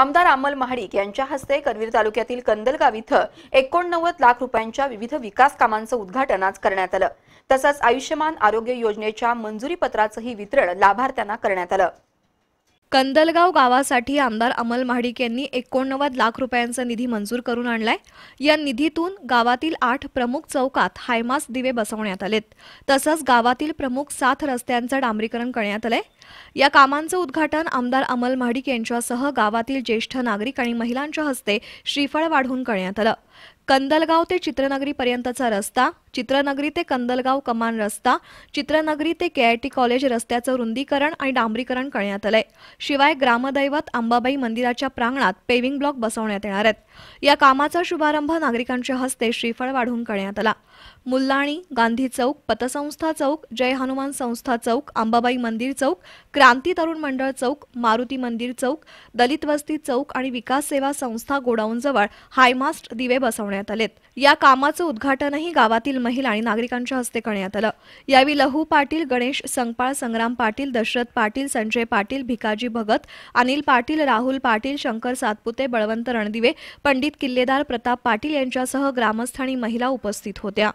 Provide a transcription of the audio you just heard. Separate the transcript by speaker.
Speaker 1: आमदार अमल महाडिक यांच्या हस्ते करवीर तालुक्यातील कंदलगाव इथं एकोणनव्वद लाख रुपयांच्या विविध विकास कामांचं उद्घाटन आज करण्यात आलं तसंच आयुष्यमान आरोग्य योजनेच्या मंजुरी पत्राचंही वितरण लाभार्थ्यांना करण्यात आलं
Speaker 2: कंदलगाव गावासाठी आमदार अमल महाडिक यांनी एकोणनव्वद लाख रुपयांचा निधी मंजूर करून आणलाय या निधीतून गावातील आठ प्रमुख चौकात हायमास दिवे बसवण्यात आलेत तसंच गावातील प्रमुख सात रस्त्यांचं डांबरीकरण करण्यात आलंय या कामांचं उद्घाटन आमदार अमल महाडिक यांच्यासह गावातील ज्येष्ठ नागरिक आणि महिलांच्या हस्ते श्रीफळ वाढवून करण्यात आलं कंदलगाव ते चित्रनगरीपर्यंतचा रस्ता चित्रनगरी ते कंदलगाव कमान रस्ता चित्रनगरी ते केआयटी कॉलेज रस्त्याचं रुंदीकरण आणि डांबरीकरण करण्यात आलंय शिवाय ग्रामदैवत अंबाबाई मंदिराच्या प्रांगणात पेव्हिंग ब्लॉक बसवण्यात येणार आहेत या कामाचा शुभारंभ नागरिकांच्या हस्ते श्रीफळ वाढून करण्यात आला मुल्लाणी गांधी चौक पतसंस्था चौक जय हनुमान संस्था चौक अंबाबाई मंदिर चौक क्रांती तरुण मंडळ चौक मारुती मंदिर चौक दलित वस्ती चौक आणि विकास सेवा संस्था गोडाऊनजवळ हायमास्ट दिवे बसवण्यात आलेत या कामाचं उद्घाटनही गावातील महिला आणि नागरिकांच्या हस्ते करण्यात आलं यावेळी लहू पाटील गणेश संगपाळ संग्राम पाटील दशरथ पाटील संजय पाटील भिकाजी भगत अनिल पाटील राहुल पाटील शंकर सातपुते बळवंत रणदिवे पंडित किल्लेदार प्रताप पाटील यांच्यासह ग्रामस्थ आणि महिला उपस्थित होत्या